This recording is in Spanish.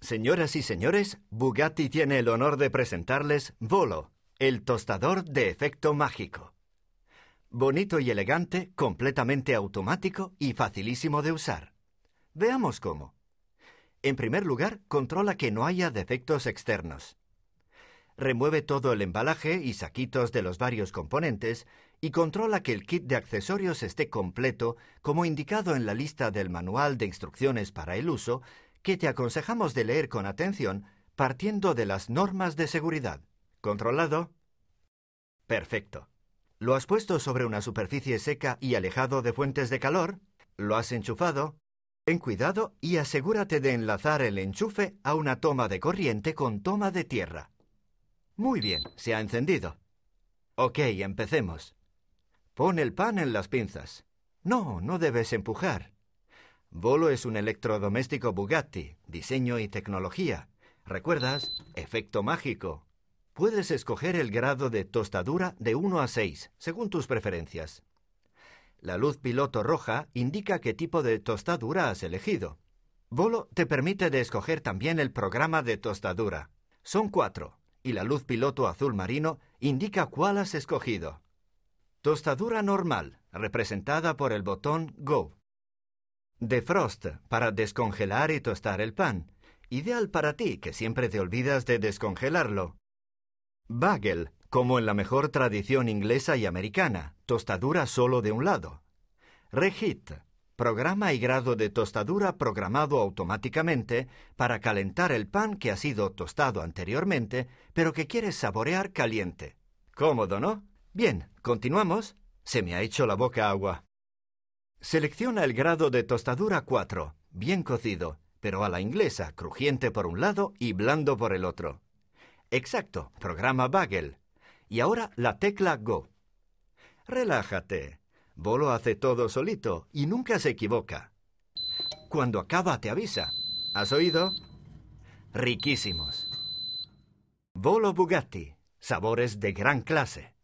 Señoras y señores, Bugatti tiene el honor de presentarles Volo, el tostador de efecto mágico. Bonito y elegante, completamente automático y facilísimo de usar. Veamos cómo. En primer lugar, controla que no haya defectos externos. Remueve todo el embalaje y saquitos de los varios componentes y controla que el kit de accesorios esté completo, como indicado en la lista del manual de instrucciones para el uso, que te aconsejamos de leer con atención partiendo de las normas de seguridad. ¿Controlado? Perfecto. ¿Lo has puesto sobre una superficie seca y alejado de fuentes de calor? ¿Lo has enchufado? Ten cuidado y asegúrate de enlazar el enchufe a una toma de corriente con toma de tierra. Muy bien, se ha encendido. Ok, empecemos. Pon el pan en las pinzas. No, no debes empujar. Volo es un electrodoméstico Bugatti, diseño y tecnología. ¿Recuerdas? Efecto mágico. Puedes escoger el grado de tostadura de 1 a 6, según tus preferencias. La luz piloto roja indica qué tipo de tostadura has elegido. Volo te permite de escoger también el programa de tostadura. Son cuatro, y la luz piloto azul marino indica cuál has escogido. Tostadura normal, representada por el botón Go. Defrost para descongelar y tostar el pan. Ideal para ti, que siempre te olvidas de descongelarlo. Bagel, como en la mejor tradición inglesa y americana, tostadura solo de un lado. Reheat, programa y grado de tostadura programado automáticamente para calentar el pan que ha sido tostado anteriormente, pero que quieres saborear caliente. Cómodo, ¿no? Bien, continuamos. Se me ha hecho la boca agua. Selecciona el grado de tostadura 4, bien cocido, pero a la inglesa, crujiente por un lado y blando por el otro. Exacto, programa Bagel. Y ahora la tecla Go. Relájate. Bolo hace todo solito y nunca se equivoca. Cuando acaba te avisa. ¿Has oído? Riquísimos. Bolo Bugatti. Sabores de gran clase.